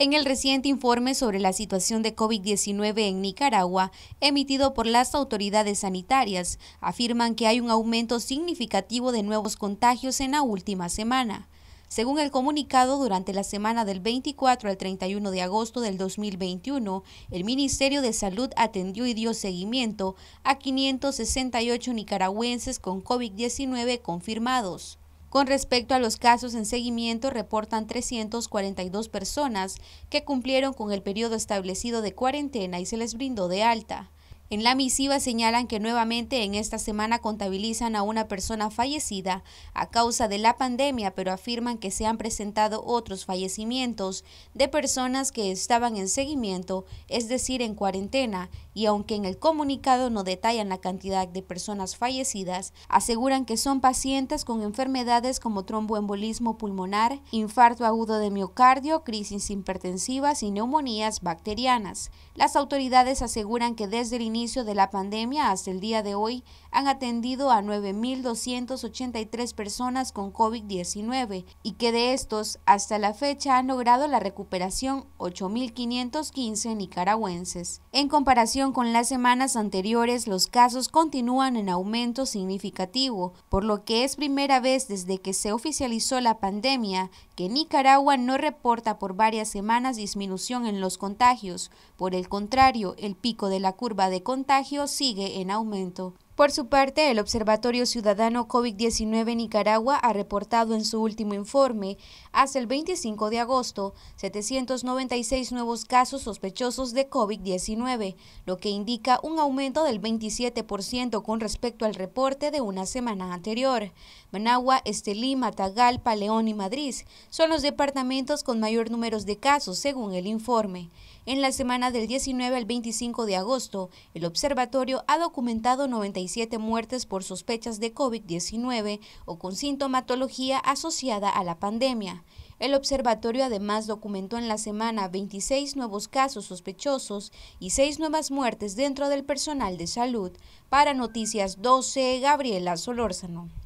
En el reciente informe sobre la situación de COVID-19 en Nicaragua, emitido por las autoridades sanitarias, afirman que hay un aumento significativo de nuevos contagios en la última semana. Según el comunicado, durante la semana del 24 al 31 de agosto del 2021, el Ministerio de Salud atendió y dio seguimiento a 568 nicaragüenses con COVID-19 confirmados. Con respecto a los casos en seguimiento, reportan 342 personas que cumplieron con el periodo establecido de cuarentena y se les brindó de alta. En la misiva señalan que nuevamente en esta semana contabilizan a una persona fallecida a causa de la pandemia, pero afirman que se han presentado otros fallecimientos de personas que estaban en seguimiento, es decir, en cuarentena, y aunque en el comunicado no detallan la cantidad de personas fallecidas, aseguran que son pacientes con enfermedades como tromboembolismo pulmonar, infarto agudo de miocardio, crisis hipertensivas y neumonías bacterianas. Las autoridades aseguran que desde el inicio de la pandemia hasta el día de hoy han atendido a 9.283 personas con COVID-19 y que de estos hasta la fecha han logrado la recuperación 8.515 nicaragüenses. En comparación con las semanas anteriores, los casos continúan en aumento significativo, por lo que es primera vez desde que se oficializó la pandemia que Nicaragua no reporta por varias semanas disminución en los contagios. Por el contrario, el pico de la curva de contagio sigue en aumento. Por su parte, el Observatorio Ciudadano COVID-19 Nicaragua ha reportado en su último informe, hasta el 25 de agosto, 796 nuevos casos sospechosos de COVID-19, lo que indica un aumento del 27% con respecto al reporte de una semana anterior. Managua, Estelí, Matagalpa, León y Madrid son los departamentos con mayor número de casos según el informe. En la semana del 19 al 25 de agosto, el observatorio ha documentado 97 muertes por sospechas de COVID-19 o con sintomatología asociada a la pandemia. El observatorio además documentó en la semana 26 nuevos casos sospechosos y 6 nuevas muertes dentro del personal de salud. Para Noticias 12, Gabriela Solórzano.